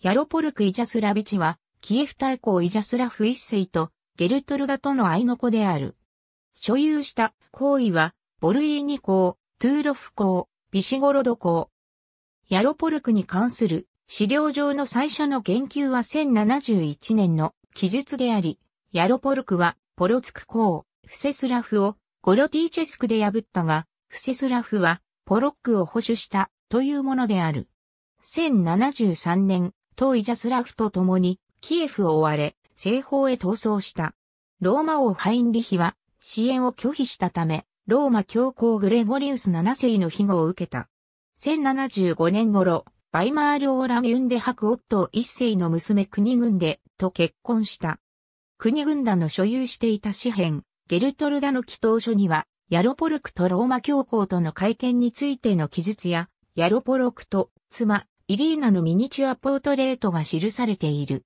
ヤロポルク・イジャスラビチは、キエフ大公イジャスラフ一世とゲルトルダとの愛の子である。所有した行為は、ボルイーニ公、トゥーロフ公、ビシゴロド公。ヤロポルクに関する資料上の最初の言及は1071年の記述であり、ヤロポルクはポロツク公、フセスラフをゴロティーチェスクで破ったが、フセスラフはポロックを保守したというものである。1073年、当イジャスラフと共に、キエフを追われ、西方へ逃走した。ローマ王ハインリヒは、支援を拒否したため、ローマ教皇グレゴリウス7世の庇護を受けた。1075年頃、バイマール・オーラミュンで白オット一世の娘国軍で、と結婚した。国軍団の所有していた紙幣、ゲルトルダの祈祷書には、ヤロポルクとローマ教皇との会見についての記述や、ヤロポロクと妻、イリーナのミニチュアポートレートが記されている。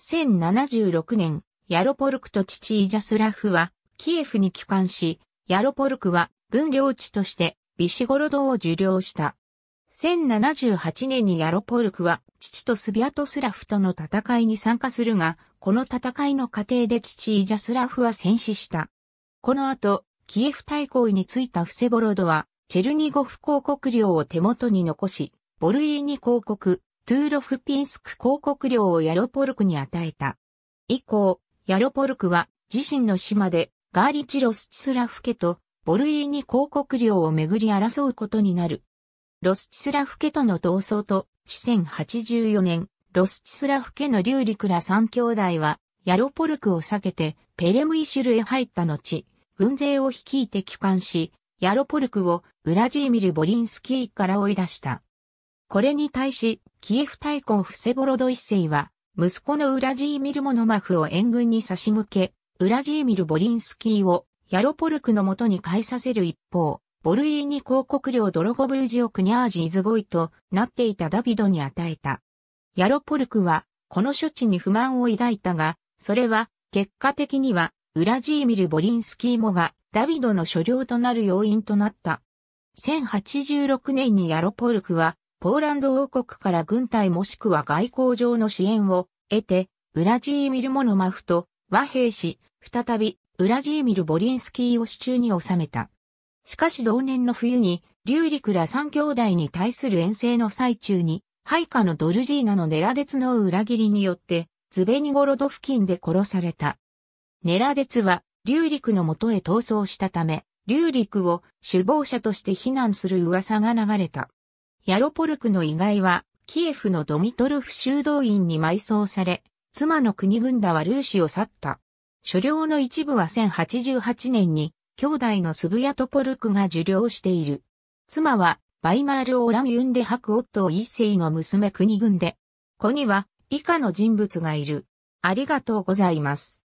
1076年、ヤロポルクと父イジャスラフは、キエフに帰還し、ヤロポルクは分領地としてビシゴロドを受領した。1078年にヤロポルクは父とスビアトスラフとの戦いに参加するが、この戦いの過程で父イジャスラフは戦死した。この後、キエフ大公位についたフセボロドは、チェルニゴフ公国領を手元に残し、ボルイーニ公国、トゥーロフピンスク公国領をヤロポルクに与えた。以降、ヤロポルクは自身の島でガーリチロスチスラフ家とボルイーニ公国領をめぐり争うことになる。ロスチスラフ家との闘争と、1084年、ロスチスラフ家のリューリクら三兄弟は、ヤロポルクを避けて、ペレムイシュルへ入った後、軍勢を率いて帰還し、ヤロポルクをウラジーミル・ボリンスキーから追い出した。これに対し、キエフ大公フセボロド一世は、息子のウラジーミル・モノマフを援軍に差し向け、ウラジーミル・ボリンスキーをヤロポルクのもとに返させる一方、ボルイーニ公国領ドロゴブージオクニャージ・イズゴイとなっていたダビドに与えた。ヤロポルクは、この処置に不満を抱いたが、それは、結果的には、ウラジーミル・ボリンスキーもが、ダビドの所領となる要因となった。1086年にヤロポルクは、ポーランド王国から軍隊もしくは外交上の支援を得て、ウラジーミル・モノマフと和平し、再びウラジーミル・ボリンスキーを手中に収めた。しかし同年の冬に、リューリクら三兄弟に対する遠征の最中に、配下のドルジーナのネラデツの裏切りによって、ズベニゴロド付近で殺された。ネラデツは、リューリクの元へ逃走したため、リューリクを首謀者として非難する噂が流れた。ヤロポルクの遺骸は、キエフのドミトルフ修道院に埋葬され、妻の国軍だはルーシを去った。所領の一部は1088年に、兄弟のスブヤトポルクが受領している。妻は、バイマール・オラミュンでく、夫一世の娘国軍で。子には、以下の人物がいる。ありがとうございます。